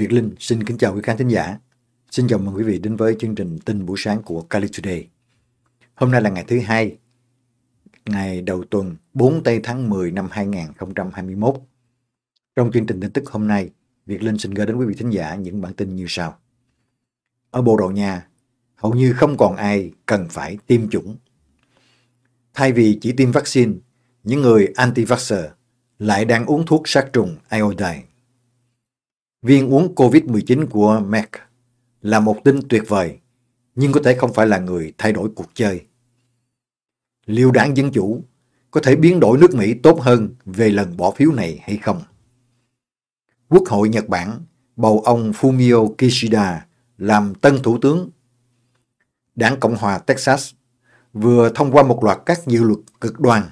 Việt Linh xin kính chào quý khán thính giả. Xin chào mừng quý vị đến với chương trình tin buổi sáng của Cali Today. Hôm nay là ngày thứ hai, ngày đầu tuần 4 tây tháng 10 năm 2021. Trong chương trình tin tức hôm nay, Việt Linh xin gửi đến quý vị thính giả những bản tin như sau. Ở Bồ Đào Nha, hầu như không còn ai cần phải tiêm chủng. Thay vì chỉ tiêm vaccine, những người anti-vaxxer lại đang uống thuốc sát trùng iodine. Viên uống COVID-19 của Mac là một tin tuyệt vời, nhưng có thể không phải là người thay đổi cuộc chơi. Liệu đảng Dân Chủ có thể biến đổi nước Mỹ tốt hơn về lần bỏ phiếu này hay không? Quốc hội Nhật Bản bầu ông Fumio Kishida làm tân thủ tướng. Đảng Cộng hòa Texas vừa thông qua một loạt các dự luật cực đoan.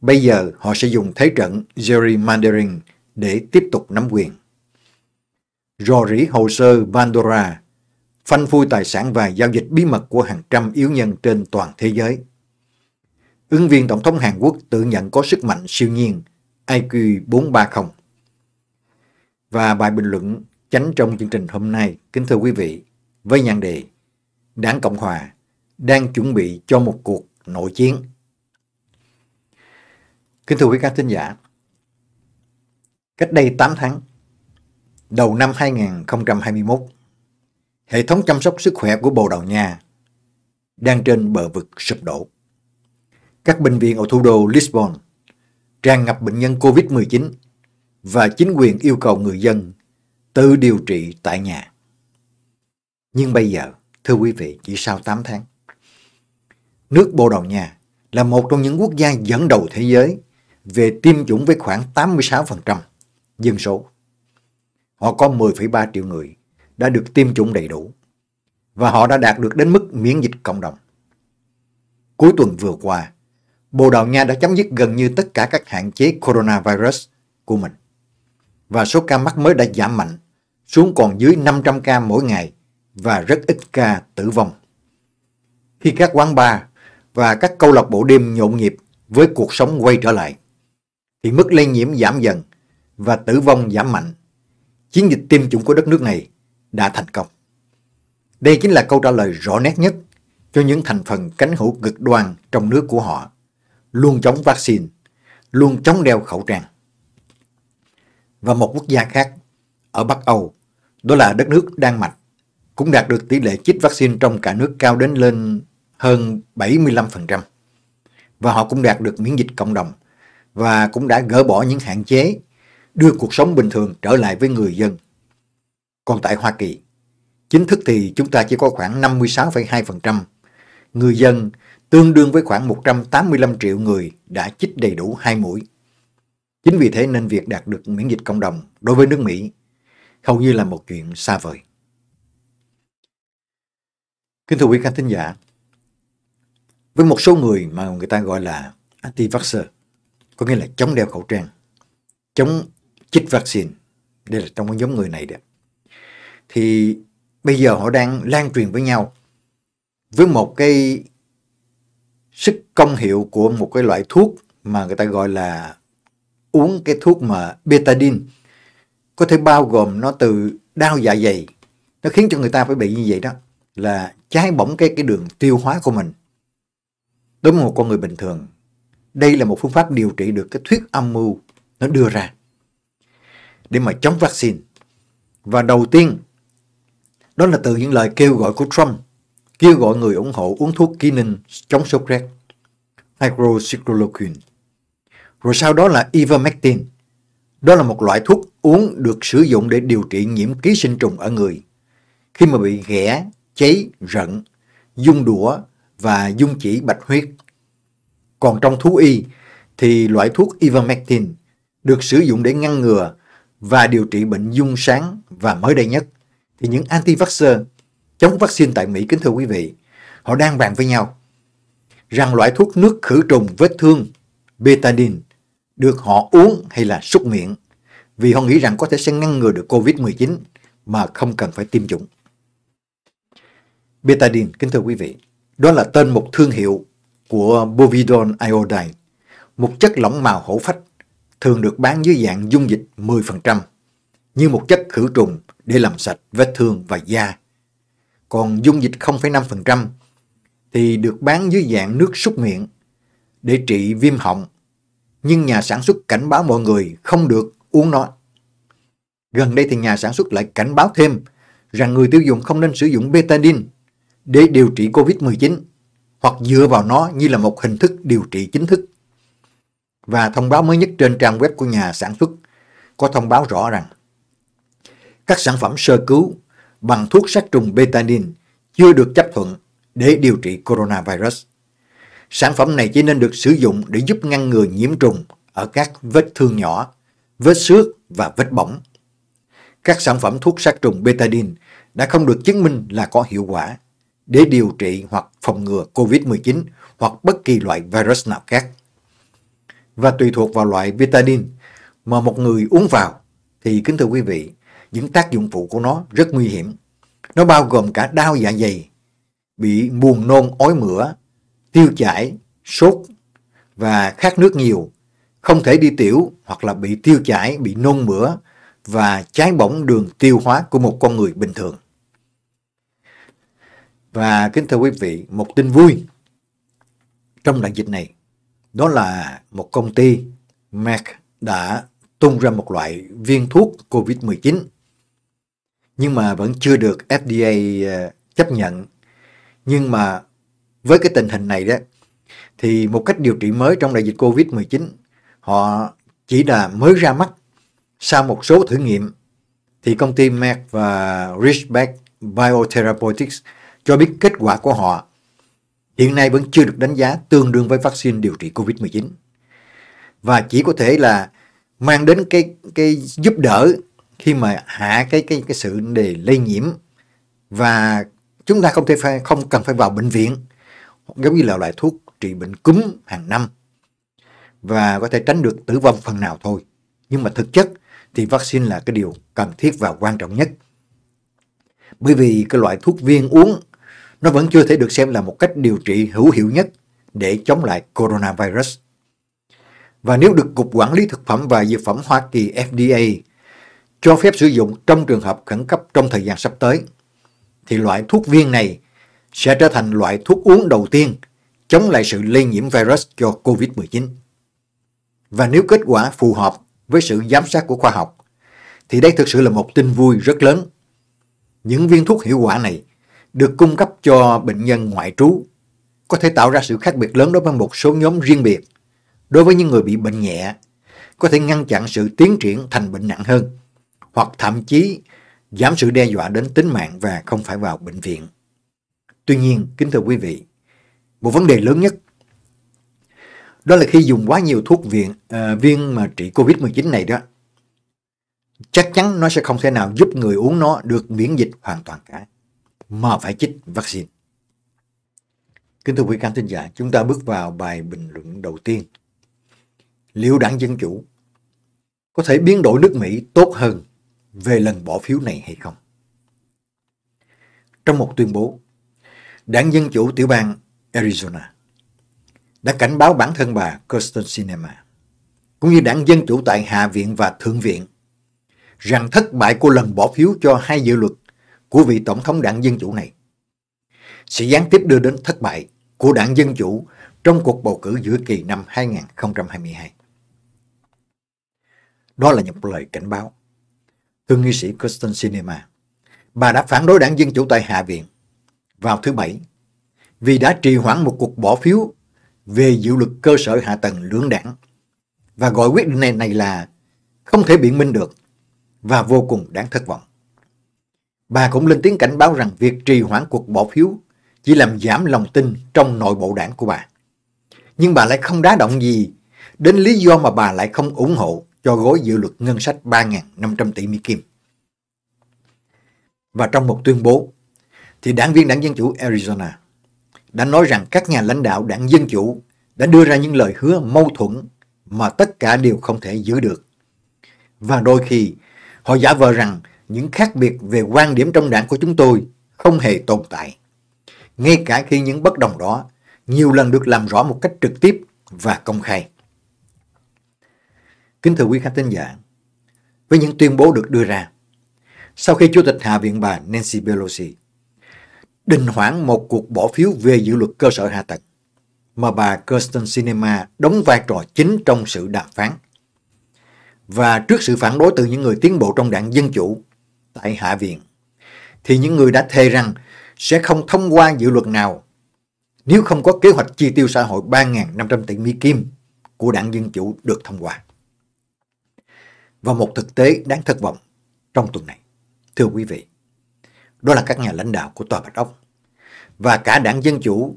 Bây giờ họ sẽ dùng thế trận gerrymandering để tiếp tục nắm quyền rò rỉ hồ sơ Pandora, phanh phui tài sản và giao dịch bí mật của hàng trăm yếu nhân trên toàn thế giới. Ứng viên Tổng thống Hàn Quốc tự nhận có sức mạnh siêu nhiên, IQ 430. Và bài bình luận chánh trong chương trình hôm nay, kính thưa quý vị, với nhan đề Đảng Cộng Hòa đang chuẩn bị cho một cuộc nội chiến. Kính thưa quý các thính giả, cách đây 8 tháng, đầu năm 2021, hệ thống chăm sóc sức khỏe của Bồ Đào Nha đang trên bờ vực sụp đổ. Các bệnh viện ở thủ đô Lisbon tràn ngập bệnh nhân COVID-19 và chính quyền yêu cầu người dân tự điều trị tại nhà. Nhưng bây giờ, thưa quý vị, chỉ sau 8 tháng, nước Bồ Đào Nha là một trong những quốc gia dẫn đầu thế giới về tiêm chủng với khoảng 86% dân số họ có 10,3 triệu người đã được tiêm chủng đầy đủ và họ đã đạt được đến mức miễn dịch cộng đồng. Cuối tuần vừa qua, Bồ Đào Nha đã chấm dứt gần như tất cả các hạn chế coronavirus của mình và số ca mắc mới đã giảm mạnh xuống còn dưới 500 ca mỗi ngày và rất ít ca tử vong. Khi các quán bar và các câu lạc bộ đêm nhộn nhịp với cuộc sống quay trở lại, thì mức lây nhiễm giảm dần và tử vong giảm mạnh chiến dịch tiêm chủng của đất nước này đã thành công. Đây chính là câu trả lời rõ nét nhất cho những thành phần cánh hữu cực đoan trong nước của họ, luôn chống vaccine, luôn chống đeo khẩu trang. Và một quốc gia khác, ở Bắc Âu, đó là đất nước Đan Mạch, cũng đạt được tỷ lệ chích vaccine trong cả nước cao đến lên hơn 75%. Và họ cũng đạt được miễn dịch cộng đồng và cũng đã gỡ bỏ những hạn chế đưa cuộc sống bình thường trở lại với người dân. Còn tại Hoa Kỳ, chính thức thì chúng ta chỉ có khoảng 56,2%. Người dân tương đương với khoảng 185 triệu người đã chích đầy đủ hai mũi. Chính vì thế nên việc đạt được miễn dịch cộng đồng đối với nước Mỹ hầu như là một chuyện xa vời. Kính thưa quý khán thính giả, với một số người mà người ta gọi là anti-vaxxer, có nghĩa là chống đeo khẩu trang, chống chích vaccine. Đây là trong cái nhóm người này đấy Thì bây giờ họ đang lan truyền với nhau với một cái sức công hiệu của một cái loại thuốc mà người ta gọi là uống cái thuốc mà betadine có thể bao gồm nó từ đau dạ dày nó khiến cho người ta phải bị như vậy đó là trái bỏng cái cái đường tiêu hóa của mình đối với một con người bình thường đây là một phương pháp điều trị được cái thuyết âm mưu nó đưa ra để mà chống vaccine. Và đầu tiên, đó là từ những lời kêu gọi của Trump, kêu gọi người ủng hộ uống thuốc ninh chống sốt rét, hydroxychloroquine. Rồi sau đó là ivermectin. Đó là một loại thuốc uống được sử dụng để điều trị nhiễm ký sinh trùng ở người. Khi mà bị ghẻ, cháy, rận, dung đũa và dung chỉ bạch huyết. Còn trong thú y thì loại thuốc ivermectin được sử dụng để ngăn ngừa và điều trị bệnh dung sáng và mới đây nhất thì những anti-vaxxer chống vaccine tại Mỹ kính thưa quý vị, họ đang bàn với nhau rằng loại thuốc nước khử trùng vết thương betadine được họ uống hay là súc miệng vì họ nghĩ rằng có thể sẽ ngăn ngừa được COVID-19 mà không cần phải tiêm chủng. Betadine, kính thưa quý vị, đó là tên một thương hiệu của Bovidone Iodine, một chất lỏng màu hổ phách thường được bán dưới dạng dung dịch 10%, như một chất khử trùng để làm sạch vết thương và da. Còn dung dịch 0,5% thì được bán dưới dạng nước súc miệng để trị viêm họng, nhưng nhà sản xuất cảnh báo mọi người không được uống nó. Gần đây thì nhà sản xuất lại cảnh báo thêm rằng người tiêu dùng không nên sử dụng betadine để điều trị COVID-19 hoặc dựa vào nó như là một hình thức điều trị chính thức. Và thông báo mới nhất trên trang web của nhà sản xuất có thông báo rõ rằng các sản phẩm sơ cứu bằng thuốc sát trùng Betadine chưa được chấp thuận để điều trị coronavirus. Sản phẩm này chỉ nên được sử dụng để giúp ngăn ngừa nhiễm trùng ở các vết thương nhỏ, vết xước và vết bỏng. Các sản phẩm thuốc sát trùng betadine đã không được chứng minh là có hiệu quả để điều trị hoặc phòng ngừa COVID-19 hoặc bất kỳ loại virus nào khác và tùy thuộc vào loại vitamin mà một người uống vào thì kính thưa quý vị, những tác dụng phụ của nó rất nguy hiểm. Nó bao gồm cả đau dạ dày, bị buồn nôn ói mửa, tiêu chảy, sốt và khát nước nhiều, không thể đi tiểu hoặc là bị tiêu chảy, bị nôn mửa và trái bỏng đường tiêu hóa của một con người bình thường. Và kính thưa quý vị, một tin vui trong đại dịch này đó là một công ty Merck đã tung ra một loại viên thuốc COVID-19 nhưng mà vẫn chưa được FDA ờ, chấp nhận. Nhưng mà với cái tình hình này đó thì một cách điều trị mới trong đại dịch Covid-19 họ chỉ là mới ra mắt sau một số thử nghiệm thì công ty Merck và Richback Biotherapeutics cho biết kết quả của họ hiện nay vẫn chưa được đánh giá tương đương với vaccine điều trị COVID-19. Và chỉ có thể là mang đến cái cái giúp đỡ khi mà hạ cái cái cái sự đề lây nhiễm và chúng ta không thể phải không cần phải vào bệnh viện giống như là loại thuốc trị bệnh cúm hàng năm và có thể tránh được tử vong phần nào thôi nhưng mà thực chất thì vaccine là cái điều cần thiết và quan trọng nhất bởi vì cái loại thuốc viên uống nó vẫn chưa thể được xem là một cách điều trị hữu hiệu nhất để chống lại coronavirus. Và nếu được Cục Quản lý Thực phẩm và Dược phẩm Hoa Kỳ FDA cho phép sử dụng trong trường hợp khẩn cấp trong thời gian sắp tới, thì loại thuốc viên này sẽ trở thành loại thuốc uống đầu tiên chống lại sự lây nhiễm virus cho COVID-19. Và nếu kết quả phù hợp với sự giám sát của khoa học, thì đây thực sự là một tin vui rất lớn. Những viên thuốc hiệu quả này được cung cấp cho bệnh nhân ngoại trú có thể tạo ra sự khác biệt lớn đối với một số nhóm riêng biệt. Đối với những người bị bệnh nhẹ, có thể ngăn chặn sự tiến triển thành bệnh nặng hơn, hoặc thậm chí giảm sự đe dọa đến tính mạng và không phải vào bệnh viện. Tuy nhiên, kính thưa quý vị, một vấn đề lớn nhất đó là khi dùng quá nhiều thuốc viện à, viên mà trị Covid-19 này đó, chắc chắn nó sẽ không thể nào giúp người uống nó được miễn dịch hoàn toàn cả mà phải chích vaccine. Kính thưa quý khán thính giả, chúng ta bước vào bài bình luận đầu tiên. Liệu đảng Dân Chủ có thể biến đổi nước Mỹ tốt hơn về lần bỏ phiếu này hay không? Trong một tuyên bố, đảng Dân Chủ tiểu bang Arizona đã cảnh báo bản thân bà Kirsten Sinema cũng như đảng Dân Chủ tại Hạ viện và Thượng viện rằng thất bại của lần bỏ phiếu cho hai dự luật của vị tổng thống đảng Dân Chủ này sẽ gián tiếp đưa đến thất bại của đảng Dân Chủ trong cuộc bầu cử giữa kỳ năm 2022. Đó là một lời cảnh báo. Thương nghị sĩ Kristen Sinema, bà đã phản đối đảng Dân Chủ tại Hạ viện vào thứ Bảy vì đã trì hoãn một cuộc bỏ phiếu về dự luật cơ sở hạ tầng lưỡng đảng và gọi quyết định này là không thể biện minh được và vô cùng đáng thất vọng. Bà cũng lên tiếng cảnh báo rằng việc trì hoãn cuộc bỏ phiếu chỉ làm giảm lòng tin trong nội bộ đảng của bà. Nhưng bà lại không đá động gì đến lý do mà bà lại không ủng hộ cho gói dự luật ngân sách 3.500 tỷ Mỹ Kim. Và trong một tuyên bố, thì đảng viên đảng Dân Chủ Arizona đã nói rằng các nhà lãnh đạo đảng Dân Chủ đã đưa ra những lời hứa mâu thuẫn mà tất cả đều không thể giữ được. Và đôi khi họ giả vờ rằng những khác biệt về quan điểm trong đảng của chúng tôi không hề tồn tại. Ngay cả khi những bất đồng đó nhiều lần được làm rõ một cách trực tiếp và công khai. Kính thưa quý khán thính giả, với những tuyên bố được đưa ra, sau khi Chủ tịch Hạ viện bà Nancy Pelosi đình hoãn một cuộc bỏ phiếu về dự luật cơ sở hạ tầng mà bà Kirsten Sinema đóng vai trò chính trong sự đàm phán. Và trước sự phản đối từ những người tiến bộ trong đảng Dân Chủ, tại Hạ Viện, thì những người đã thề rằng sẽ không thông qua dự luật nào nếu không có kế hoạch chi tiêu xã hội 3.500 tỷ Mỹ Kim của đảng Dân Chủ được thông qua. Và một thực tế đáng thất vọng trong tuần này, thưa quý vị, đó là các nhà lãnh đạo của Tòa Bạch Ốc và cả đảng Dân Chủ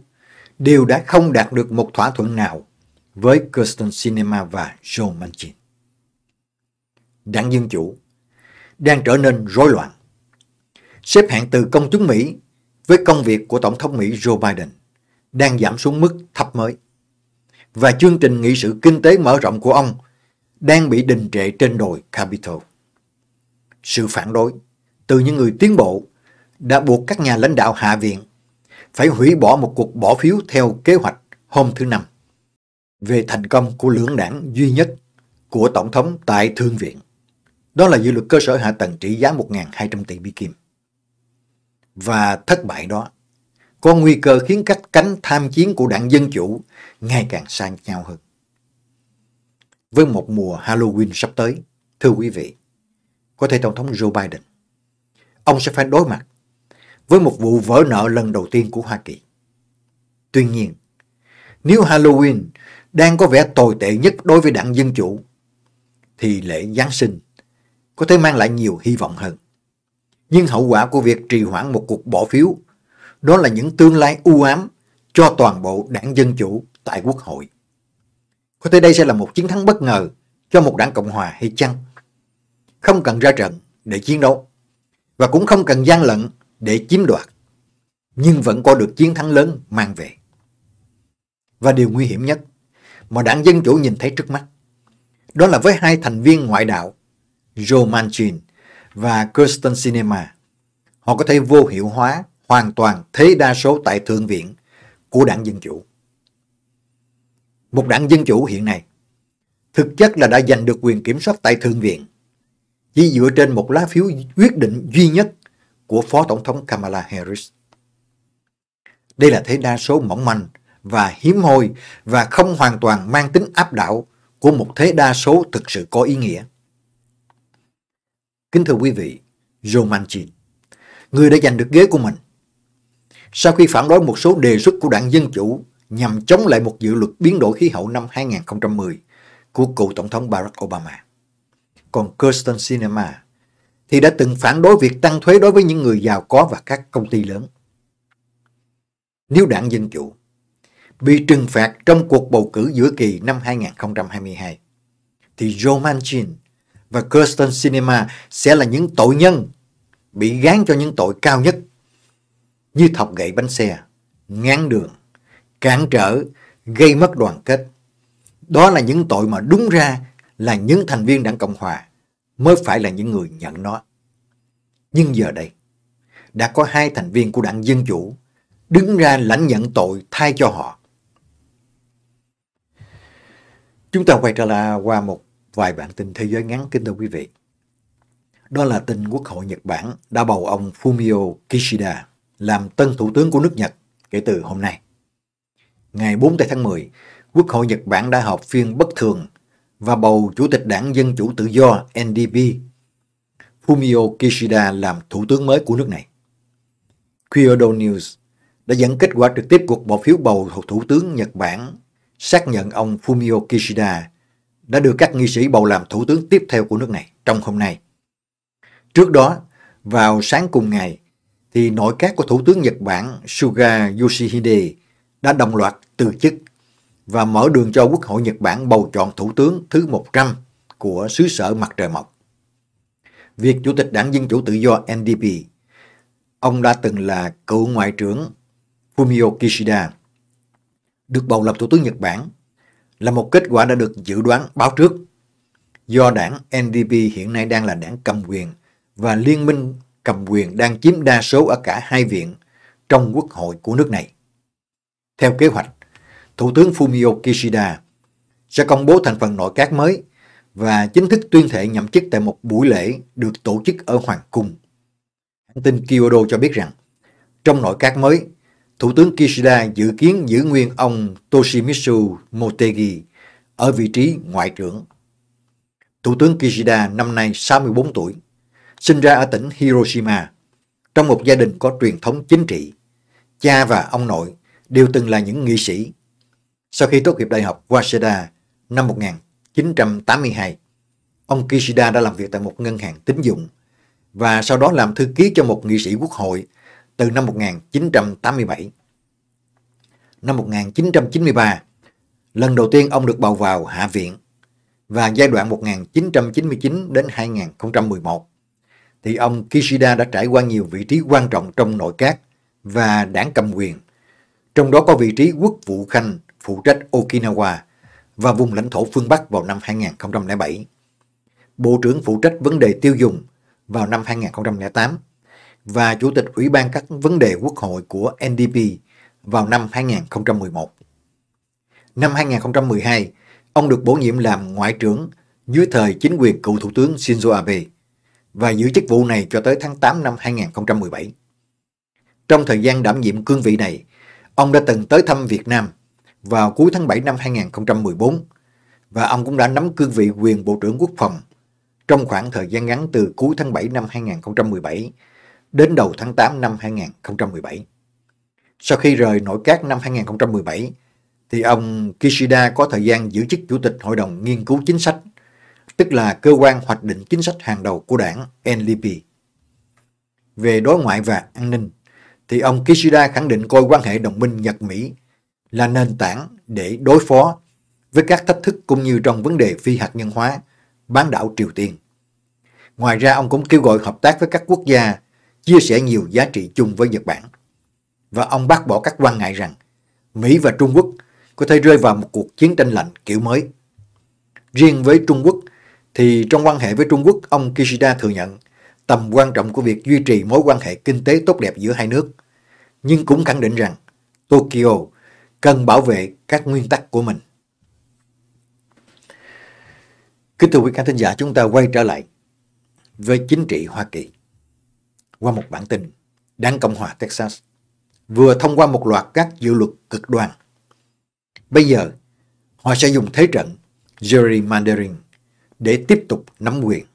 đều đã không đạt được một thỏa thuận nào với Kirsten Cinema và Joe Manchin. Đảng Dân Chủ đang trở nên rối loạn. Xếp hạng từ công chúng Mỹ với công việc của Tổng thống Mỹ Joe Biden đang giảm xuống mức thấp mới. Và chương trình nghị sự kinh tế mở rộng của ông đang bị đình trệ trên đồi Capitol. Sự phản đối từ những người tiến bộ đã buộc các nhà lãnh đạo Hạ viện phải hủy bỏ một cuộc bỏ phiếu theo kế hoạch hôm thứ Năm về thành công của lưỡng đảng duy nhất của Tổng thống tại Thương viện. Đó là dự luật cơ sở hạ tầng trị giá 1.200 tỷ Mỹ Kim. Và thất bại đó có nguy cơ khiến các cánh tham chiến của đảng Dân Chủ ngày càng xa nhau hơn. Với một mùa Halloween sắp tới, thưa quý vị, có thể Tổng thống Joe Biden, ông sẽ phải đối mặt với một vụ vỡ nợ lần đầu tiên của Hoa Kỳ. Tuy nhiên, nếu Halloween đang có vẻ tồi tệ nhất đối với đảng Dân Chủ, thì lễ Giáng sinh có thể mang lại nhiều hy vọng hơn. Nhưng hậu quả của việc trì hoãn một cuộc bỏ phiếu đó là những tương lai u ám cho toàn bộ đảng Dân Chủ tại Quốc hội. Có thể đây sẽ là một chiến thắng bất ngờ cho một đảng Cộng Hòa hay chăng? Không cần ra trận để chiến đấu và cũng không cần gian lận để chiếm đoạt nhưng vẫn có được chiến thắng lớn mang về. Và điều nguy hiểm nhất mà đảng Dân Chủ nhìn thấy trước mắt đó là với hai thành viên ngoại đạo Joe Manchin và Kirsten Cinema, Họ có thể vô hiệu hóa hoàn toàn thế đa số tại Thượng viện của đảng Dân Chủ. Một đảng Dân Chủ hiện nay thực chất là đã giành được quyền kiểm soát tại Thượng viện chỉ dựa trên một lá phiếu quyết định duy nhất của Phó Tổng thống Kamala Harris. Đây là thế đa số mỏng manh và hiếm hoi và không hoàn toàn mang tính áp đảo của một thế đa số thực sự có ý nghĩa. Kính thưa quý vị, Romanchin, người đã giành được ghế của mình. Sau khi phản đối một số đề xuất của đảng Dân Chủ nhằm chống lại một dự luật biến đổi khí hậu năm 2010 của cựu Tổng thống Barack Obama. Còn Kirsten Sinema thì đã từng phản đối việc tăng thuế đối với những người giàu có và các công ty lớn. Nếu đảng Dân Chủ bị trừng phạt trong cuộc bầu cử giữa kỳ năm 2022, thì Joe Manchin và Kirsten Cinema sẽ là những tội nhân bị gán cho những tội cao nhất như thọc gậy bánh xe, ngán đường, cản trở, gây mất đoàn kết. Đó là những tội mà đúng ra là những thành viên đảng Cộng Hòa mới phải là những người nhận nó. Nhưng giờ đây, đã có hai thành viên của đảng Dân Chủ đứng ra lãnh nhận tội thay cho họ. Chúng ta quay trở lại qua một Vài bản tin thế giới ngắn kính thưa quý vị. Đó là tin Quốc hội Nhật Bản đã bầu ông Fumio Kishida làm tân thủ tướng của nước Nhật kể từ hôm nay. Ngày 4 tháng 10, Quốc hội Nhật Bản đã họp phiên bất thường và bầu Chủ tịch Đảng Dân Chủ Tự Do NDP Fumio Kishida làm thủ tướng mới của nước này. Kyodo News đã dẫn kết quả trực tiếp cuộc bỏ phiếu bầu thủ tướng Nhật Bản xác nhận ông Fumio Kishida đã đưa các nghị sĩ bầu làm thủ tướng tiếp theo của nước này trong hôm nay. Trước đó, vào sáng cùng ngày, thì nội các của Thủ tướng Nhật Bản Suga Yoshihide đã đồng loạt từ chức và mở đường cho Quốc hội Nhật Bản bầu chọn Thủ tướng thứ 100 của xứ sở mặt trời mọc. Việc Chủ tịch Đảng Dân Chủ Tự do NDP, ông đã từng là cựu Ngoại trưởng Fumio Kishida, được bầu làm Thủ tướng Nhật Bản là một kết quả đã được dự đoán báo trước. Do đảng NDP hiện nay đang là đảng cầm quyền và liên minh cầm quyền đang chiếm đa số ở cả hai viện trong quốc hội của nước này. Theo kế hoạch, Thủ tướng Fumio Kishida sẽ công bố thành phần nội các mới và chính thức tuyên thệ nhậm chức tại một buổi lễ được tổ chức ở Hoàng Cung. Hãng tin Kyodo cho biết rằng, trong nội các mới, Thủ tướng Kishida dự kiến giữ nguyên ông Toshimitsu Motegi ở vị trí ngoại trưởng. Thủ tướng Kishida năm nay 64 tuổi, sinh ra ở tỉnh Hiroshima, trong một gia đình có truyền thống chính trị. Cha và ông nội đều từng là những nghị sĩ. Sau khi tốt nghiệp đại học Waseda năm 1982, ông Kishida đã làm việc tại một ngân hàng tín dụng và sau đó làm thư ký cho một nghị sĩ quốc hội từ năm 1987. Năm 1993, lần đầu tiên ông được bầu vào Hạ viện và giai đoạn 1999 đến 2011 thì ông Kishida đã trải qua nhiều vị trí quan trọng trong nội các và đảng cầm quyền, trong đó có vị trí quốc vụ khanh phụ trách Okinawa và vùng lãnh thổ phương Bắc vào năm 2007, Bộ trưởng phụ trách vấn đề tiêu dùng vào năm 2008 và Chủ tịch Ủy ban các vấn đề quốc hội của NDP vào năm 2011. Năm 2012, ông được bổ nhiệm làm Ngoại trưởng dưới thời chính quyền cựu Thủ tướng Shinzo Abe và giữ chức vụ này cho tới tháng 8 năm 2017. Trong thời gian đảm nhiệm cương vị này, ông đã từng tới thăm Việt Nam vào cuối tháng 7 năm 2014 và ông cũng đã nắm cương vị quyền Bộ trưởng Quốc phòng trong khoảng thời gian ngắn từ cuối tháng 7 năm 2017 đến đầu tháng 8 năm 2017. Sau khi rời nội các năm 2017, thì ông Kishida có thời gian giữ chức Chủ tịch Hội đồng Nghiên cứu Chính sách, tức là cơ quan hoạch định chính sách hàng đầu của đảng NDP. Về đối ngoại và an ninh, thì ông Kishida khẳng định coi quan hệ đồng minh Nhật-Mỹ là nền tảng để đối phó với các thách thức cũng như trong vấn đề phi hạt nhân hóa, bán đảo Triều Tiên. Ngoài ra, ông cũng kêu gọi hợp tác với các quốc gia chia sẻ nhiều giá trị chung với Nhật Bản. Và ông bác bỏ các quan ngại rằng Mỹ và Trung Quốc có thể rơi vào một cuộc chiến tranh lạnh kiểu mới. Riêng với Trung Quốc, thì trong quan hệ với Trung Quốc, ông Kishida thừa nhận tầm quan trọng của việc duy trì mối quan hệ kinh tế tốt đẹp giữa hai nước, nhưng cũng khẳng định rằng Tokyo cần bảo vệ các nguyên tắc của mình. Kính thưa quý khán thính giả, chúng ta quay trở lại với chính trị Hoa Kỳ qua một bản tin, Đảng Cộng hòa Texas vừa thông qua một loạt các dự luật cực đoan. Bây giờ, họ sẽ dùng thế trận gerrymandering để tiếp tục nắm quyền.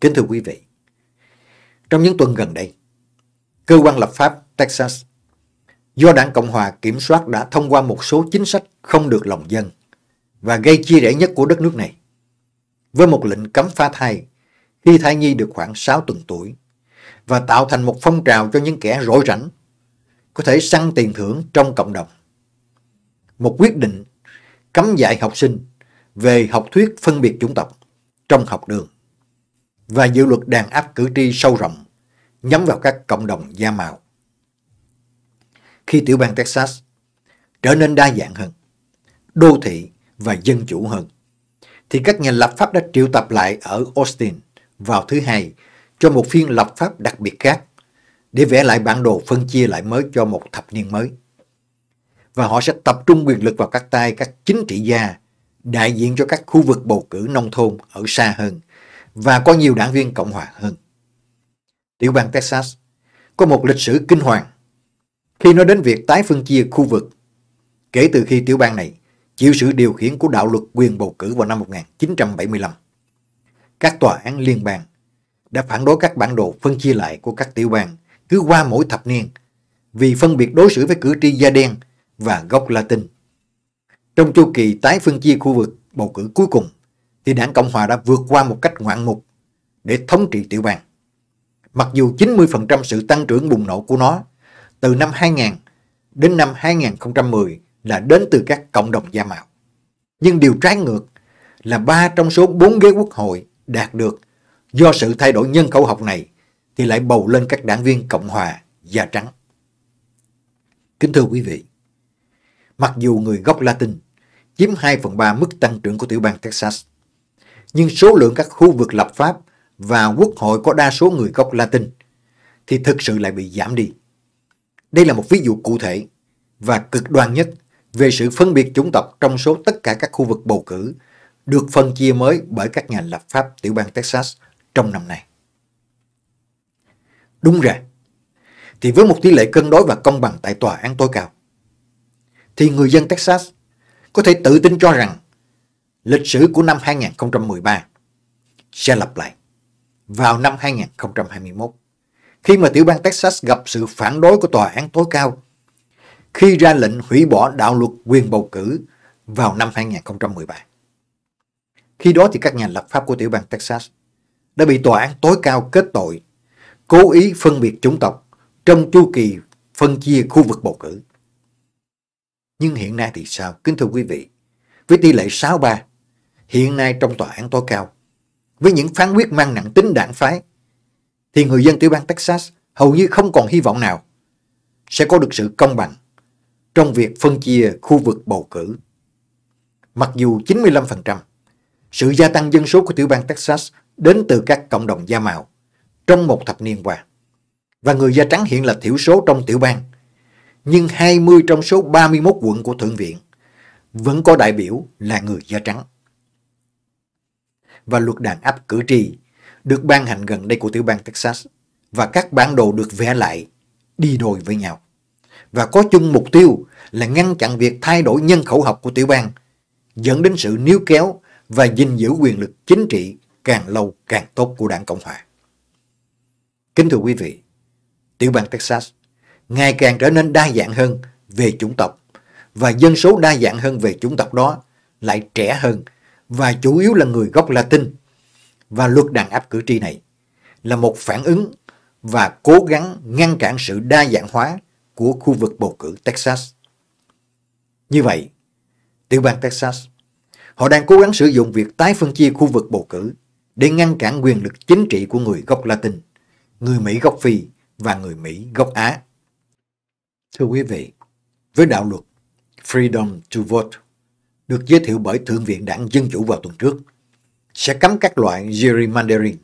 Kính thưa quý vị, trong những tuần gần đây, cơ quan lập pháp Texas do đảng Cộng hòa kiểm soát đã thông qua một số chính sách không được lòng dân và gây chia rẽ nhất của đất nước này với một lệnh cấm phá thai khi thai nhi được khoảng 6 tuần tuổi và tạo thành một phong trào cho những kẻ rỗi rảnh, có thể săn tiền thưởng trong cộng đồng. Một quyết định cấm dạy học sinh về học thuyết phân biệt chủng tộc trong học đường và dự luật đàn áp cử tri sâu rộng nhắm vào các cộng đồng da màu. Khi tiểu bang Texas trở nên đa dạng hơn, đô thị và dân chủ hơn, thì các nhà lập pháp đã triệu tập lại ở Austin vào thứ hai cho một phiên lập pháp đặc biệt khác để vẽ lại bản đồ phân chia lại mới cho một thập niên mới. Và họ sẽ tập trung quyền lực vào các tay các chính trị gia đại diện cho các khu vực bầu cử nông thôn ở xa hơn và có nhiều đảng viên Cộng hòa hơn. Tiểu bang Texas có một lịch sử kinh hoàng khi nói đến việc tái phân chia khu vực kể từ khi tiểu bang này chịu sự điều khiển của đạo luật quyền bầu cử vào năm 1975. Các tòa án liên bang đã phản đối các bản đồ phân chia lại của các tiểu bang cứ qua mỗi thập niên vì phân biệt đối xử với cử tri da đen và gốc Latin. Trong chu kỳ tái phân chia khu vực bầu cử cuối cùng thì đảng Cộng Hòa đã vượt qua một cách ngoạn mục để thống trị tiểu bang. Mặc dù 90% sự tăng trưởng bùng nổ của nó từ năm 2000 đến năm 2010 là đến từ các cộng đồng da màu. Nhưng điều trái ngược là ba trong số 4 ghế quốc hội đạt được do sự thay đổi nhân khẩu học này thì lại bầu lên các đảng viên Cộng Hòa da trắng. Kính thưa quý vị, mặc dù người gốc Latin chiếm 2 phần 3 mức tăng trưởng của tiểu bang Texas, nhưng số lượng các khu vực lập pháp và quốc hội có đa số người gốc Latin thì thực sự lại bị giảm đi. Đây là một ví dụ cụ thể và cực đoan nhất về sự phân biệt chủng tộc trong số tất cả các khu vực bầu cử được phân chia mới bởi các nhà lập pháp tiểu bang Texas trong năm nay. Đúng ra, thì với một tỷ lệ cân đối và công bằng tại tòa án tối cao, thì người dân Texas có thể tự tin cho rằng lịch sử của năm 2013 sẽ lặp lại vào năm 2021 khi mà tiểu bang Texas gặp sự phản đối của tòa án tối cao khi ra lệnh hủy bỏ đạo luật quyền bầu cử vào năm 2013. Khi đó thì các nhà lập pháp của tiểu bang Texas đã bị tòa án tối cao kết tội cố ý phân biệt chủng tộc trong chu kỳ phân chia khu vực bầu cử. Nhưng hiện nay thì sao? Kính thưa quý vị, với tỷ lệ 63, hiện nay trong tòa án tối cao, với những phán quyết mang nặng tính đảng phái, thì người dân tiểu bang Texas hầu như không còn hy vọng nào sẽ có được sự công bằng trong việc phân chia khu vực bầu cử. Mặc dù 95%, sự gia tăng dân số của tiểu bang Texas đến từ các cộng đồng da màu trong một thập niên qua. Và người da trắng hiện là thiểu số trong tiểu bang. Nhưng 20 trong số 31 quận của Thượng viện vẫn có đại biểu là người da trắng. Và luật đàn áp cử tri được ban hành gần đây của tiểu bang Texas và các bản đồ được vẽ lại đi đôi với nhau. Và có chung mục tiêu là ngăn chặn việc thay đổi nhân khẩu học của tiểu bang dẫn đến sự níu kéo và gìn giữ quyền lực chính trị càng lâu càng tốt của đảng Cộng Hòa. Kính thưa quý vị, tiểu bang Texas ngày càng trở nên đa dạng hơn về chủng tộc và dân số đa dạng hơn về chủng tộc đó lại trẻ hơn và chủ yếu là người gốc Latin. Và luật đàn áp cử tri này là một phản ứng và cố gắng ngăn cản sự đa dạng hóa của khu vực bầu cử Texas. Như vậy, tiểu bang Texas, họ đang cố gắng sử dụng việc tái phân chia khu vực bầu cử để ngăn cản quyền lực chính trị của người gốc Latin, người Mỹ gốc Phi và người Mỹ gốc Á. Thưa quý vị, với đạo luật Freedom to Vote được giới thiệu bởi Thượng viện Đảng Dân Chủ vào tuần trước, sẽ cấm các loại gerrymandering,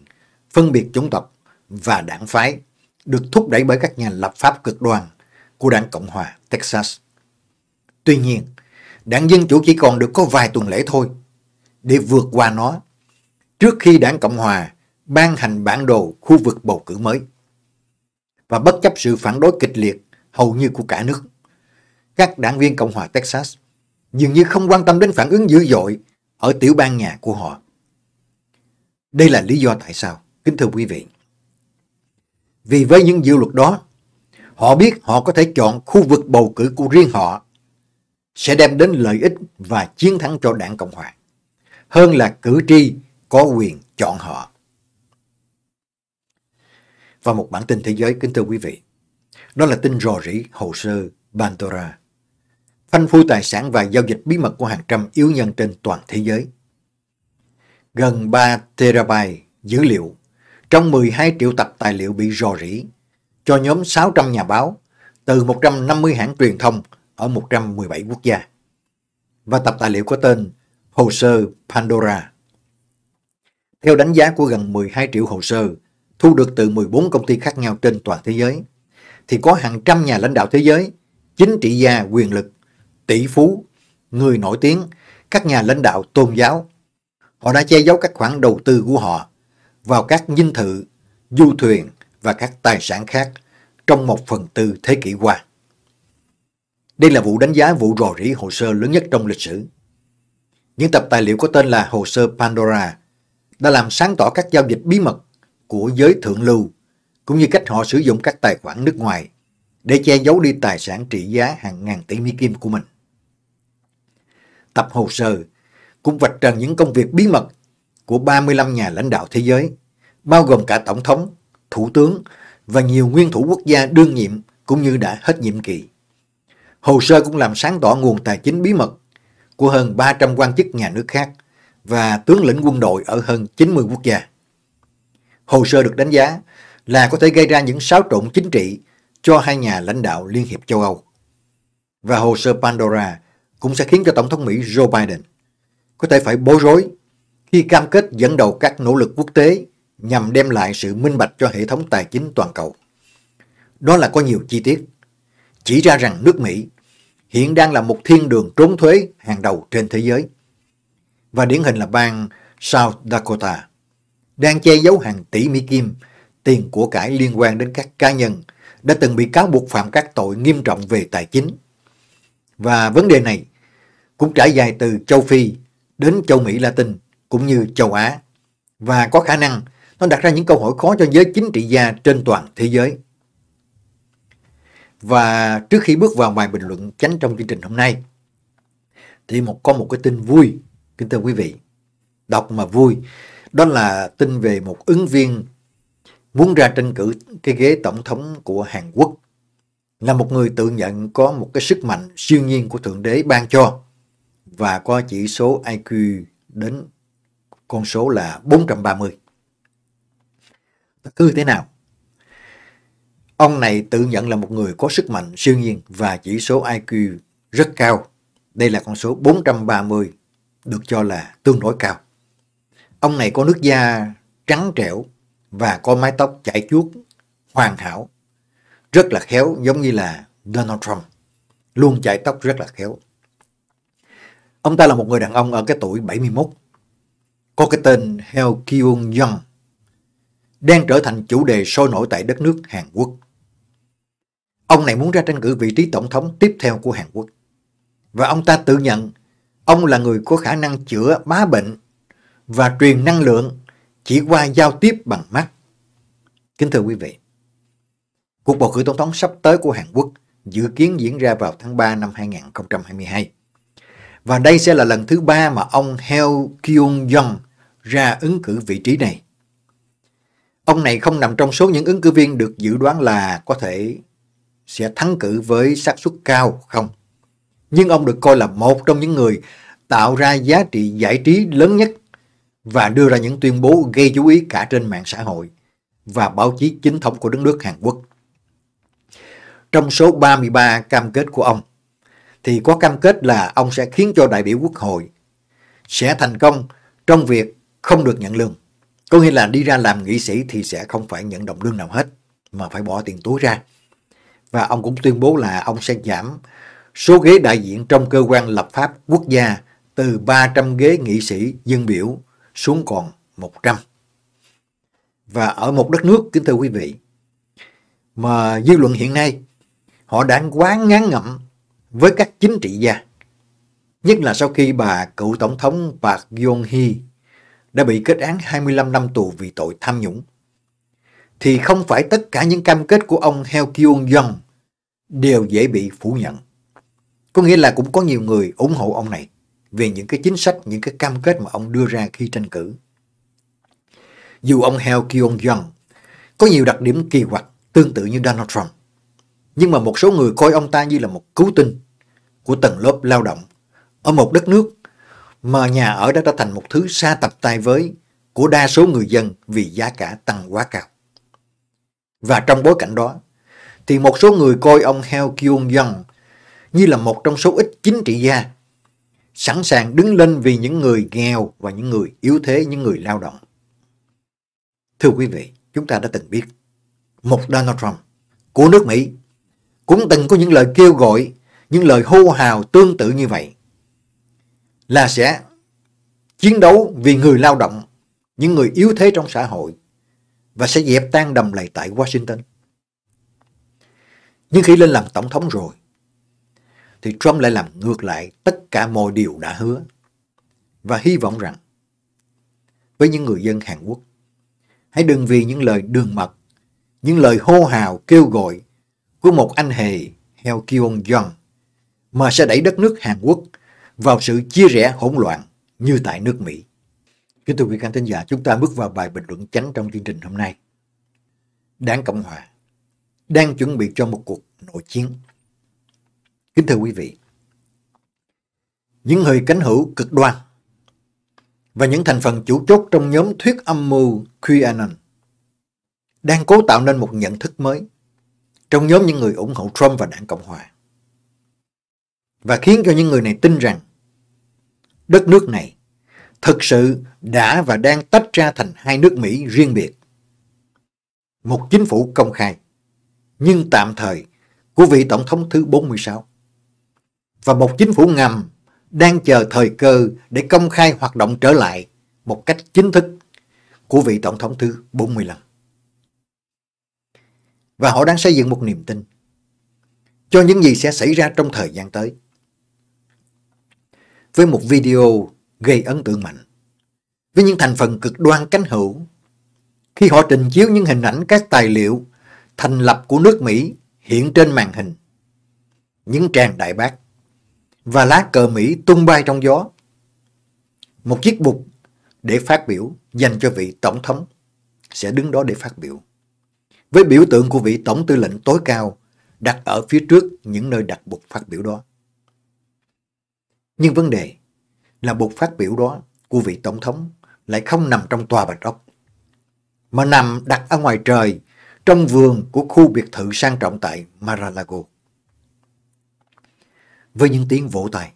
phân biệt chủng tộc và đảng phái được thúc đẩy bởi các nhà lập pháp cực đoan của đảng Cộng hòa Texas. Tuy nhiên, đảng Dân Chủ chỉ còn được có vài tuần lễ thôi. Để vượt qua nó, trước khi đảng Cộng Hòa ban hành bản đồ khu vực bầu cử mới. Và bất chấp sự phản đối kịch liệt hầu như của cả nước, các đảng viên Cộng Hòa Texas dường như không quan tâm đến phản ứng dữ dội ở tiểu bang nhà của họ. Đây là lý do tại sao, kính thưa quý vị. Vì với những dự luật đó, họ biết họ có thể chọn khu vực bầu cử của riêng họ sẽ đem đến lợi ích và chiến thắng cho đảng Cộng Hòa, hơn là cử tri có quyền chọn họ. Và một bản tin thế giới kính thưa quý vị, đó là tin rò rỉ hồ sơ Pandora. Phanh phui tài sản và giao dịch bí mật của hàng trăm yếu nhân trên toàn thế giới. Gần 3 terabyte dữ liệu trong 12 triệu tập tài liệu bị rò rỉ cho nhóm 600 nhà báo từ 150 hãng truyền thông ở 117 quốc gia. Và tập tài liệu có tên Hồ sơ Pandora theo đánh giá của gần 12 triệu hồ sơ, thu được từ 14 công ty khác nhau trên toàn thế giới, thì có hàng trăm nhà lãnh đạo thế giới, chính trị gia quyền lực, tỷ phú, người nổi tiếng, các nhà lãnh đạo tôn giáo. Họ đã che giấu các khoản đầu tư của họ vào các dinh thự, du thuyền và các tài sản khác trong một phần tư thế kỷ qua. Đây là vụ đánh giá vụ rò rỉ hồ sơ lớn nhất trong lịch sử. Những tập tài liệu có tên là Hồ sơ Pandora đã làm sáng tỏ các giao dịch bí mật của giới thượng lưu, cũng như cách họ sử dụng các tài khoản nước ngoài để che giấu đi tài sản trị giá hàng ngàn tỷ Mỹ Kim của mình. Tập hồ sơ cũng vạch trần những công việc bí mật của 35 nhà lãnh đạo thế giới, bao gồm cả Tổng thống, Thủ tướng và nhiều nguyên thủ quốc gia đương nhiệm cũng như đã hết nhiệm kỳ. Hồ sơ cũng làm sáng tỏ nguồn tài chính bí mật của hơn 300 quan chức nhà nước khác và tướng lĩnh quân đội ở hơn 90 quốc gia. Hồ sơ được đánh giá là có thể gây ra những xáo trộn chính trị cho hai nhà lãnh đạo Liên hiệp châu Âu. Và hồ sơ Pandora cũng sẽ khiến cho Tổng thống Mỹ Joe Biden có thể phải bối rối khi cam kết dẫn đầu các nỗ lực quốc tế nhằm đem lại sự minh bạch cho hệ thống tài chính toàn cầu. Đó là có nhiều chi tiết, chỉ ra rằng nước Mỹ hiện đang là một thiên đường trốn thuế hàng đầu trên thế giới và điển hình là bang South Dakota, đang che giấu hàng tỷ Mỹ Kim, tiền của cải liên quan đến các cá nhân, đã từng bị cáo buộc phạm các tội nghiêm trọng về tài chính. Và vấn đề này cũng trải dài từ châu Phi đến châu Mỹ Latin cũng như châu Á và có khả năng nó đặt ra những câu hỏi khó cho giới chính trị gia trên toàn thế giới. Và trước khi bước vào bài bình luận chánh trong chương trình hôm nay thì một có một cái tin vui Kính thưa quý vị, đọc mà vui, đó là tin về một ứng viên muốn ra tranh cử cái ghế tổng thống của Hàn Quốc. Là một người tự nhận có một cái sức mạnh siêu nhiên của Thượng Đế ban cho và có chỉ số IQ đến con số là 430. Cứ thế nào? Ông này tự nhận là một người có sức mạnh siêu nhiên và chỉ số IQ rất cao. Đây là con số 430 được cho là tương đối cao. Ông này có nước da trắng trẻo và có mái tóc chảy chuốt hoàn hảo, rất là khéo giống như là Donald Trump, luôn chải tóc rất là khéo. Ông ta là một người đàn ông ở cái tuổi 71, có cái tên Heo Kyung Young, đang trở thành chủ đề sôi nổi tại đất nước Hàn Quốc. Ông này muốn ra tranh cử vị trí tổng thống tiếp theo của Hàn Quốc. Và ông ta tự nhận Ông là người có khả năng chữa bá bệnh và truyền năng lượng chỉ qua giao tiếp bằng mắt. Kính thưa quý vị, cuộc bầu cử tổng thống sắp tới của Hàn Quốc dự kiến diễn ra vào tháng 3 năm 2022. Và đây sẽ là lần thứ ba mà ông Heo Kyung-jong ra ứng cử vị trí này. Ông này không nằm trong số những ứng cử viên được dự đoán là có thể sẽ thắng cử với xác suất cao không nhưng ông được coi là một trong những người tạo ra giá trị giải trí lớn nhất và đưa ra những tuyên bố gây chú ý cả trên mạng xã hội và báo chí chính thống của đất nước Hàn Quốc. Trong số 33 cam kết của ông, thì có cam kết là ông sẽ khiến cho đại biểu quốc hội sẽ thành công trong việc không được nhận lương. Có nghĩa là đi ra làm nghị sĩ thì sẽ không phải nhận đồng lương nào hết, mà phải bỏ tiền túi ra. Và ông cũng tuyên bố là ông sẽ giảm Số ghế đại diện trong cơ quan lập pháp quốc gia từ 300 ghế nghị sĩ dân biểu xuống còn 100. Và ở một đất nước, kính thưa quý vị, mà dư luận hiện nay họ đã quá ngán ngẩm với các chính trị gia. Nhất là sau khi bà cựu tổng thống Park Geun-hye đã bị kết án 25 năm tù vì tội tham nhũng. Thì không phải tất cả những cam kết của ông Heo Kyung-yong đều dễ bị phủ nhận. Có nghĩa là cũng có nhiều người ủng hộ ông này về những cái chính sách, những cái cam kết mà ông đưa ra khi tranh cử. Dù ông Heo Kyung Jong có nhiều đặc điểm kỳ quặc tương tự như Donald Trump, nhưng mà một số người coi ông ta như là một cứu tinh của tầng lớp lao động ở một đất nước mà nhà ở đã trở thành một thứ xa tập tay với của đa số người dân vì giá cả tăng quá cao. Và trong bối cảnh đó, thì một số người coi ông Heo Kyung Jong như là một trong số ít chính trị gia, sẵn sàng đứng lên vì những người nghèo và những người yếu thế, những người lao động. Thưa quý vị, chúng ta đã từng biết, một Donald Trump của nước Mỹ cũng từng có những lời kêu gọi, những lời hô hào tương tự như vậy là sẽ chiến đấu vì người lao động, những người yếu thế trong xã hội và sẽ dẹp tan đầm lầy tại Washington. Nhưng khi lên làm tổng thống rồi, thì Trump lại làm ngược lại tất cả mọi điều đã hứa. Và hy vọng rằng, với những người dân Hàn Quốc, hãy đừng vì những lời đường mật, những lời hô hào kêu gọi của một anh hề Heo Kyung Jong mà sẽ đẩy đất nước Hàn Quốc vào sự chia rẽ hỗn loạn như tại nước Mỹ. Kính thưa quý khán thính giả, chúng ta bước vào bài bình luận chánh trong chương trình hôm nay. Đảng Cộng Hòa đang chuẩn bị cho một cuộc nội chiến Kính thưa quý vị, những người cánh hữu cực đoan và những thành phần chủ chốt trong nhóm thuyết âm mưu QAnon đang cố tạo nên một nhận thức mới trong nhóm những người ủng hộ Trump và đảng Cộng Hòa và khiến cho những người này tin rằng đất nước này thực sự đã và đang tách ra thành hai nước Mỹ riêng biệt. Một chính phủ công khai, nhưng tạm thời của vị Tổng thống thứ 46 và một chính phủ ngầm đang chờ thời cơ để công khai hoạt động trở lại một cách chính thức của vị Tổng thống thứ 45. Và họ đang xây dựng một niềm tin cho những gì sẽ xảy ra trong thời gian tới. Với một video gây ấn tượng mạnh, với những thành phần cực đoan cánh hữu, khi họ trình chiếu những hình ảnh các tài liệu thành lập của nước Mỹ hiện trên màn hình, những tràng đại bác và lá cờ Mỹ tung bay trong gió. Một chiếc bục để phát biểu dành cho vị tổng thống sẽ đứng đó để phát biểu. Với biểu tượng của vị tổng tư lệnh tối cao đặt ở phía trước những nơi đặt bục phát biểu đó. Nhưng vấn đề là bục phát biểu đó của vị tổng thống lại không nằm trong tòa bạch ốc, mà nằm đặt ở ngoài trời trong vườn của khu biệt thự sang trọng tại Mar-a-Lago với những tiếng vỗ tay.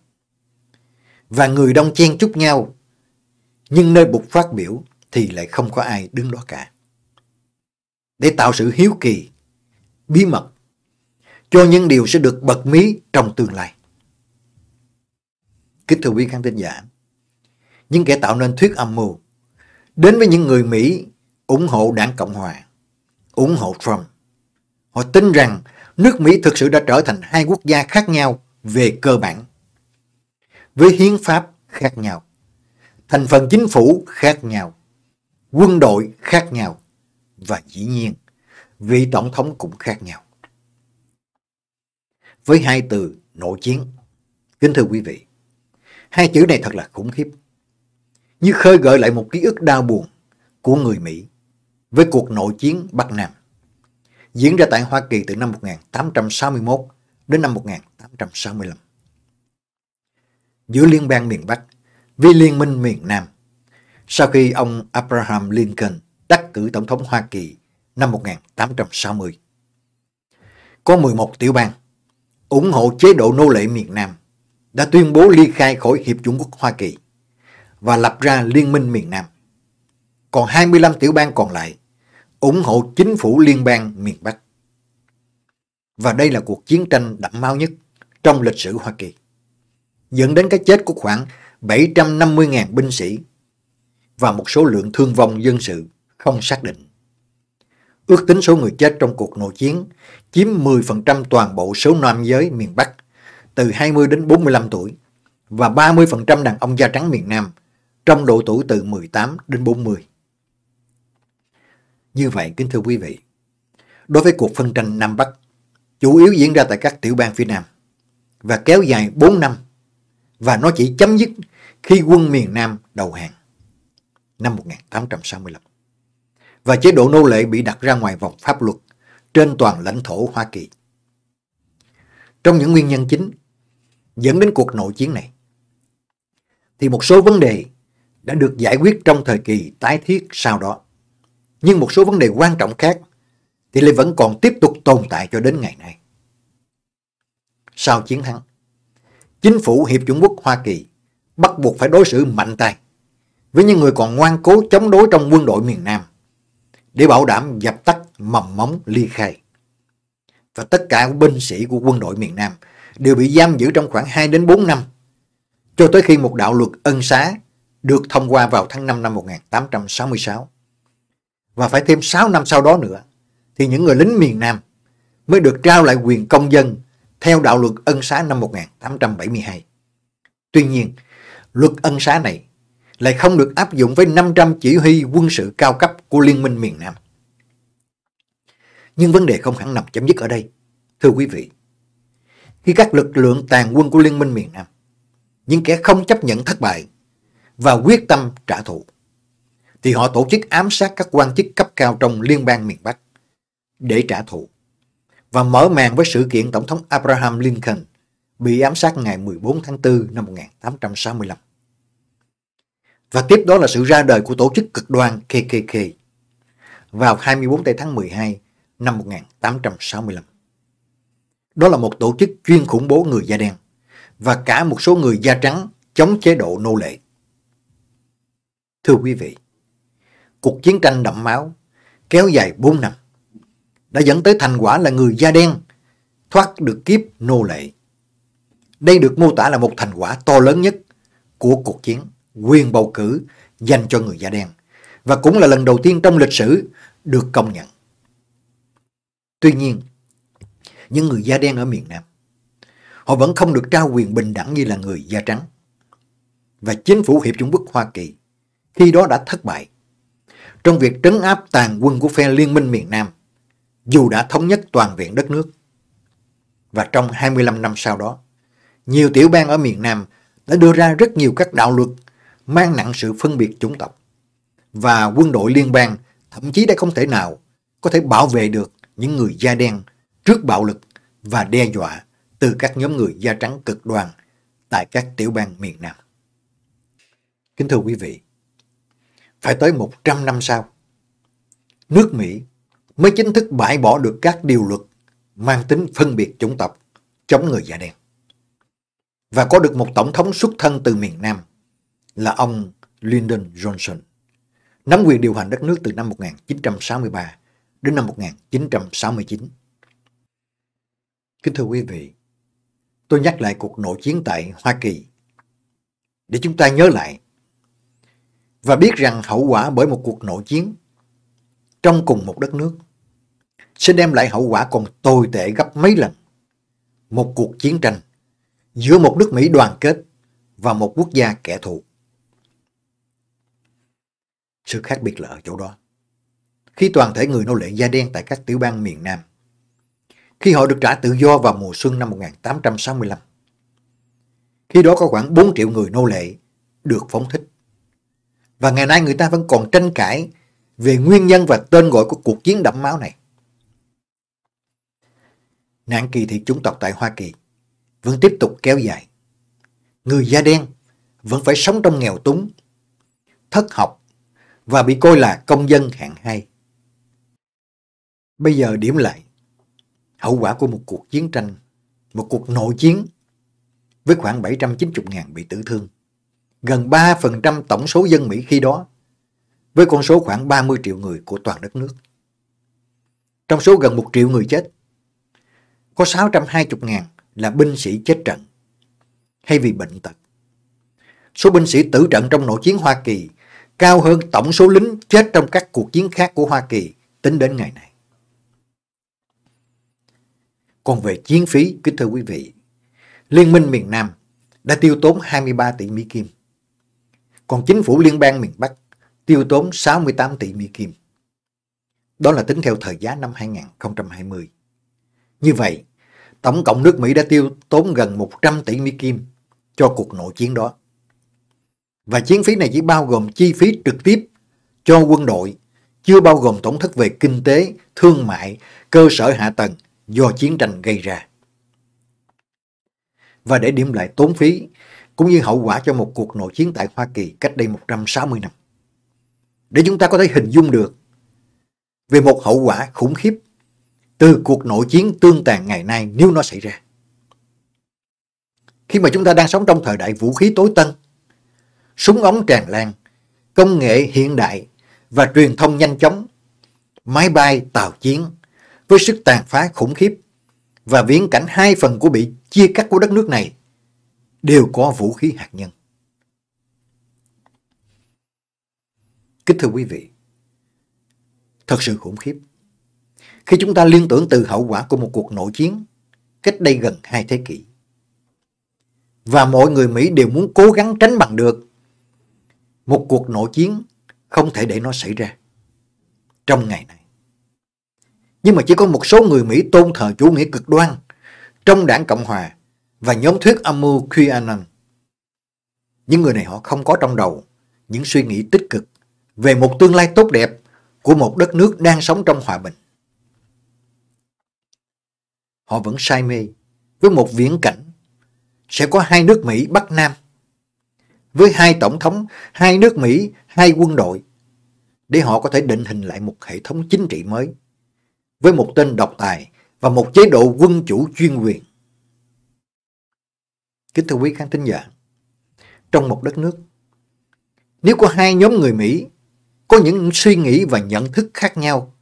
Và người đông chen chúc nhau, nhưng nơi bục phát biểu thì lại không có ai đứng đó cả. Để tạo sự hiếu kỳ, bí mật, cho những điều sẽ được bật mí trong tương lai. Kính thưa quý khán thính giả, những kẻ tạo nên thuyết âm mưu đến với những người Mỹ ủng hộ đảng Cộng Hòa, ủng hộ Trump. Họ tin rằng nước Mỹ thực sự đã trở thành hai quốc gia khác nhau về cơ bản. Với hiến pháp khác nhau, thành phần chính phủ khác nhau, quân đội khác nhau và dĩ nhiên vị tổng thống cũng khác nhau. Với hai từ nội chiến, kính thưa quý vị, hai chữ này thật là khủng khiếp. Như khơi gợi lại một ký ức đau buồn của người Mỹ với cuộc nội chiến Bắc Nam diễn ra tại Hoa Kỳ từ năm 1861 đến năm 1945. 1865. Giữa liên bang miền Bắc với liên minh miền Nam, sau khi ông Abraham Lincoln đắc cử Tổng thống Hoa Kỳ năm 1860, có 11 tiểu bang ủng hộ chế độ nô lệ miền Nam đã tuyên bố ly khai khỏi Hiệp chủng quốc Hoa Kỳ và lập ra Liên minh miền Nam. Còn 25 tiểu bang còn lại ủng hộ chính phủ liên bang miền Bắc. Và đây là cuộc chiến tranh đậm máu nhất trong lịch sử Hoa Kỳ, dẫn đến cái chết của khoảng 750.000 binh sĩ và một số lượng thương vong dân sự không xác định. Ước tính số người chết trong cuộc nội chiến chiếm 10% toàn bộ số nam giới miền Bắc từ 20 đến 45 tuổi và 30% đàn ông da trắng miền Nam trong độ tuổi từ 18 đến 40. Như vậy, kính thưa quý vị, đối với cuộc phân tranh Nam Bắc, chủ yếu diễn ra tại các tiểu bang phía Nam, và kéo dài 4 năm và nó chỉ chấm dứt khi quân miền Nam đầu hàng năm 1865 và chế độ nô lệ bị đặt ra ngoài vòng pháp luật trên toàn lãnh thổ Hoa Kỳ. Trong những nguyên nhân chính dẫn đến cuộc nội chiến này thì một số vấn đề đã được giải quyết trong thời kỳ tái thiết sau đó. Nhưng một số vấn đề quan trọng khác thì lại vẫn còn tiếp tục tồn tại cho đến ngày nay sau chiến thắng. Chính phủ Hiệp Chủng Quốc Hoa Kỳ bắt buộc phải đối xử mạnh tay với những người còn ngoan cố chống đối trong quân đội miền Nam để bảo đảm dập tắt mầm móng ly khai. Và tất cả binh sĩ của quân đội miền Nam đều bị giam giữ trong khoảng 2 đến 4 năm cho tới khi một đạo luật ân xá được thông qua vào tháng 5 năm 1866. Và phải thêm 6 năm sau đó nữa thì những người lính miền Nam mới được trao lại quyền công dân theo đạo luật ân xá năm 1872. Tuy nhiên, luật ân xá này lại không được áp dụng với 500 chỉ huy quân sự cao cấp của Liên minh miền Nam. Nhưng vấn đề không hẳn nằm chấm dứt ở đây. Thưa quý vị, khi các lực lượng tàn quân của Liên minh miền Nam, những kẻ không chấp nhận thất bại và quyết tâm trả thù, thì họ tổ chức ám sát các quan chức cấp cao trong liên bang miền Bắc để trả thù và mở màn với sự kiện Tổng thống Abraham Lincoln bị ám sát ngày 14 tháng 4 năm 1865. Và tiếp đó là sự ra đời của tổ chức cực đoan KKK vào 24 tháng 12 năm 1865. Đó là một tổ chức chuyên khủng bố người da đen và cả một số người da trắng chống chế độ nô lệ. Thưa quý vị, cuộc chiến tranh đậm máu kéo dài 4 năm đã dẫn tới thành quả là người da đen thoát được kiếp nô lệ. Đây được mô tả là một thành quả to lớn nhất của cuộc chiến quyền bầu cử dành cho người da đen và cũng là lần đầu tiên trong lịch sử được công nhận. Tuy nhiên, những người da đen ở miền Nam họ vẫn không được trao quyền bình đẳng như là người da trắng. Và chính phủ Hiệp Trung Quốc Hoa Kỳ khi đó đã thất bại trong việc trấn áp tàn quân của phe liên minh miền Nam dù đã thống nhất toàn vẹn đất nước. Và trong 25 năm sau đó, nhiều tiểu bang ở miền Nam đã đưa ra rất nhiều các đạo luật mang nặng sự phân biệt chủng tộc. Và quân đội liên bang thậm chí đã không thể nào có thể bảo vệ được những người da đen trước bạo lực và đe dọa từ các nhóm người da trắng cực đoan tại các tiểu bang miền Nam. Kính thưa quý vị, phải tới 100 năm sau, nước Mỹ mới chính thức bãi bỏ được các điều luật mang tính phân biệt chủng tộc chống người da đen. Và có được một tổng thống xuất thân từ miền Nam là ông Lyndon Johnson, nắm quyền điều hành đất nước từ năm 1963 đến năm 1969. Kính thưa quý vị, tôi nhắc lại cuộc nội chiến tại Hoa Kỳ để chúng ta nhớ lại và biết rằng hậu quả bởi một cuộc nội chiến trong cùng một đất nước sẽ đem lại hậu quả còn tồi tệ gấp mấy lần. Một cuộc chiến tranh giữa một nước Mỹ đoàn kết và một quốc gia kẻ thù. Sự khác biệt là ở chỗ đó. Khi toàn thể người nô lệ da đen tại các tiểu bang miền Nam, khi họ được trả tự do vào mùa xuân năm 1865, khi đó có khoảng 4 triệu người nô lệ được phóng thích. Và ngày nay người ta vẫn còn tranh cãi về nguyên nhân và tên gọi của cuộc chiến đẫm máu này. Nạn kỳ thị chủng tộc tại Hoa Kỳ vẫn tiếp tục kéo dài. Người da đen vẫn phải sống trong nghèo túng, thất học và bị coi là công dân hạng hai. Bây giờ điểm lại, hậu quả của một cuộc chiến tranh, một cuộc nội chiến với khoảng 790.000 bị tử thương, gần 3% tổng số dân Mỹ khi đó, với con số khoảng 30 triệu người của toàn đất nước. Trong số gần 1 triệu người chết, có 620 ngàn là binh sĩ chết trận hay vì bệnh tật. Số binh sĩ tử trận trong nội chiến Hoa Kỳ cao hơn tổng số lính chết trong các cuộc chiến khác của Hoa Kỳ tính đến ngày này. Còn về chiến phí, kính thưa quý vị, Liên minh miền Nam đã tiêu tốn 23 tỷ Mỹ Kim, còn chính phủ liên bang miền Bắc tiêu tốn 68 tỷ Mỹ Kim. Đó là tính theo thời giá năm 2020. Như vậy, tổng cộng nước Mỹ đã tiêu tốn gần 100 tỷ Mỹ Kim cho cuộc nội chiến đó. Và chiến phí này chỉ bao gồm chi phí trực tiếp cho quân đội, chưa bao gồm tổn thất về kinh tế, thương mại, cơ sở hạ tầng do chiến tranh gây ra. Và để điểm lại tốn phí, cũng như hậu quả cho một cuộc nội chiến tại Hoa Kỳ cách đây 160 năm. Để chúng ta có thể hình dung được về một hậu quả khủng khiếp từ cuộc nội chiến tương tàn ngày nay nếu nó xảy ra. Khi mà chúng ta đang sống trong thời đại vũ khí tối tân, súng ống tràn lan, công nghệ hiện đại và truyền thông nhanh chóng, máy bay tàu chiến với sức tàn phá khủng khiếp và viễn cảnh hai phần của bị chia cắt của đất nước này đều có vũ khí hạt nhân. Kính thưa quý vị, thật sự khủng khiếp khi chúng ta liên tưởng từ hậu quả của một cuộc nội chiến cách đây gần hai thế kỷ. Và mọi người Mỹ đều muốn cố gắng tránh bằng được một cuộc nội chiến không thể để nó xảy ra trong ngày này. Nhưng mà chỉ có một số người Mỹ tôn thờ chủ nghĩa cực đoan trong đảng Cộng Hòa và nhóm thuyết âm mưu QAnon. Những người này họ không có trong đầu những suy nghĩ tích cực về một tương lai tốt đẹp của một đất nước đang sống trong hòa bình họ vẫn say mê với một viễn cảnh sẽ có hai nước Mỹ Bắc Nam với hai tổng thống, hai nước Mỹ, hai quân đội để họ có thể định hình lại một hệ thống chính trị mới với một tên độc tài và một chế độ quân chủ chuyên quyền. Kính thưa quý khán thính giả, trong một đất nước, nếu có hai nhóm người Mỹ có những suy nghĩ và nhận thức khác nhau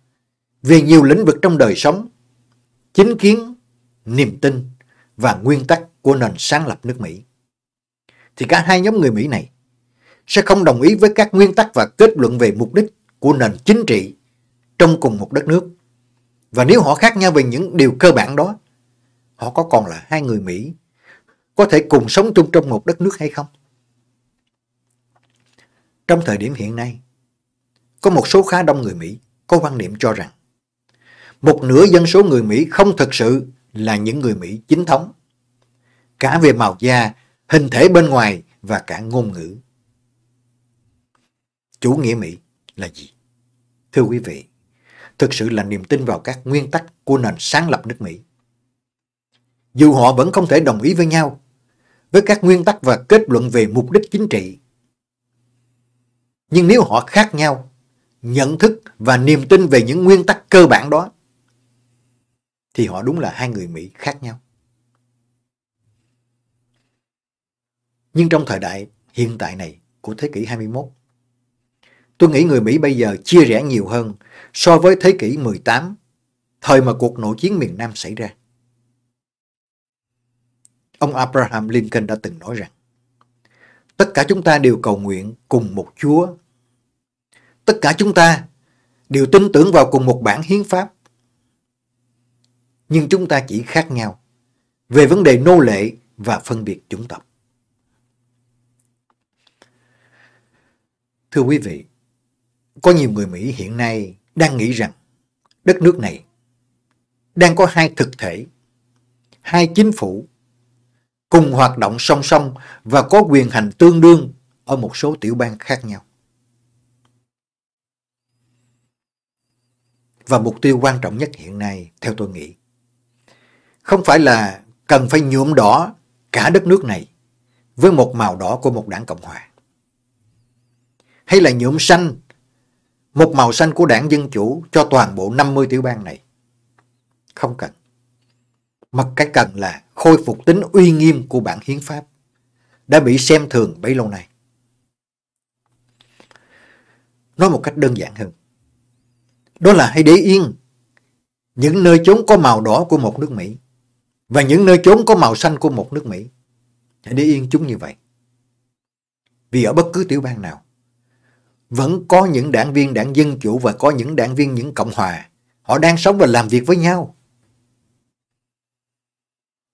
về nhiều lĩnh vực trong đời sống, chính kiến niềm tin và nguyên tắc của nền sáng lập nước Mỹ. Thì cả hai nhóm người Mỹ này sẽ không đồng ý với các nguyên tắc và kết luận về mục đích của nền chính trị trong cùng một đất nước. Và nếu họ khác nhau về những điều cơ bản đó, họ có còn là hai người Mỹ có thể cùng sống chung trong một đất nước hay không? Trong thời điểm hiện nay, có một số khá đông người Mỹ có quan niệm cho rằng một nửa dân số người Mỹ không thực sự là những người Mỹ chính thống, cả về màu da, hình thể bên ngoài và cả ngôn ngữ. Chủ nghĩa Mỹ là gì? Thưa quý vị, thực sự là niềm tin vào các nguyên tắc của nền sáng lập nước Mỹ. Dù họ vẫn không thể đồng ý với nhau, với các nguyên tắc và kết luận về mục đích chính trị. Nhưng nếu họ khác nhau, nhận thức và niềm tin về những nguyên tắc cơ bản đó, thì họ đúng là hai người Mỹ khác nhau. Nhưng trong thời đại hiện tại này của thế kỷ 21, tôi nghĩ người Mỹ bây giờ chia rẽ nhiều hơn so với thế kỷ 18, thời mà cuộc nội chiến miền Nam xảy ra. Ông Abraham Lincoln đã từng nói rằng, tất cả chúng ta đều cầu nguyện cùng một Chúa. Tất cả chúng ta đều tin tưởng vào cùng một bản hiến pháp nhưng chúng ta chỉ khác nhau về vấn đề nô lệ và phân biệt chủng tộc. Thưa quý vị, có nhiều người Mỹ hiện nay đang nghĩ rằng đất nước này đang có hai thực thể, hai chính phủ cùng hoạt động song song và có quyền hành tương đương ở một số tiểu bang khác nhau. Và mục tiêu quan trọng nhất hiện nay, theo tôi nghĩ, không phải là cần phải nhuộm đỏ cả đất nước này với một màu đỏ của một đảng Cộng Hòa. Hay là nhuộm xanh, một màu xanh của đảng Dân Chủ cho toàn bộ 50 tiểu bang này. Không cần. Mà cái cần là khôi phục tính uy nghiêm của bản hiến pháp đã bị xem thường bấy lâu nay. Nói một cách đơn giản hơn. Đó là hãy để yên những nơi chốn có màu đỏ của một nước Mỹ và những nơi chốn có màu xanh của một nước Mỹ. Hãy để yên chúng như vậy. Vì ở bất cứ tiểu bang nào, vẫn có những đảng viên đảng Dân Chủ và có những đảng viên những Cộng Hòa. Họ đang sống và làm việc với nhau.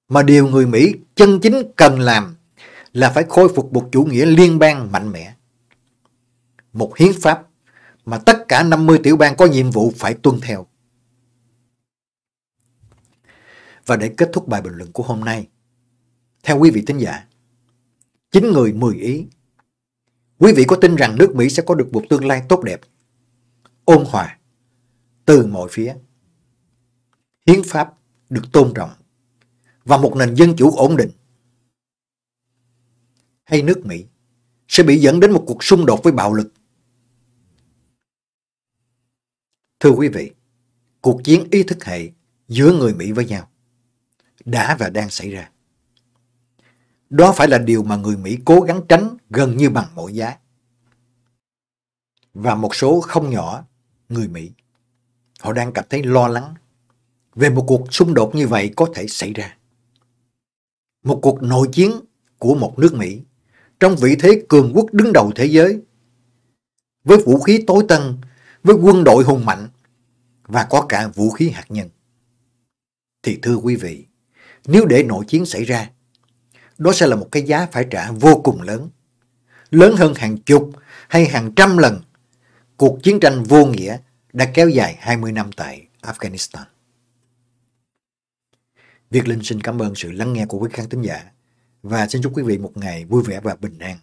Mà điều người Mỹ chân chính cần làm là phải khôi phục một chủ nghĩa liên bang mạnh mẽ. Một hiến pháp mà tất cả 50 tiểu bang có nhiệm vụ phải tuân theo. Và để kết thúc bài bình luận của hôm nay, theo quý vị tín giả, 9 người 10 ý. Quý vị có tin rằng nước Mỹ sẽ có được một tương lai tốt đẹp, ôn hòa, từ mọi phía. Hiến pháp được tôn trọng và một nền dân chủ ổn định. Hay nước Mỹ sẽ bị dẫn đến một cuộc xung đột với bạo lực. Thưa quý vị, cuộc chiến ý thức hệ giữa người Mỹ với nhau đã và đang xảy ra. Đó phải là điều mà người Mỹ cố gắng tránh gần như bằng mọi giá. Và một số không nhỏ người Mỹ, họ đang cảm thấy lo lắng về một cuộc xung đột như vậy có thể xảy ra. Một cuộc nội chiến của một nước Mỹ trong vị thế cường quốc đứng đầu thế giới với vũ khí tối tân, với quân đội hùng mạnh và có cả vũ khí hạt nhân. Thì thưa quý vị, nếu để nội chiến xảy ra. Đó sẽ là một cái giá phải trả vô cùng lớn. Lớn hơn hàng chục hay hàng trăm lần cuộc chiến tranh vô nghĩa đã kéo dài 20 năm tại Afghanistan. Việt Linh xin cảm ơn sự lắng nghe của quý khán thính giả và xin chúc quý vị một ngày vui vẻ và bình an.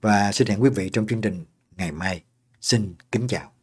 Và xin hẹn quý vị trong chương trình ngày mai. Xin kính chào.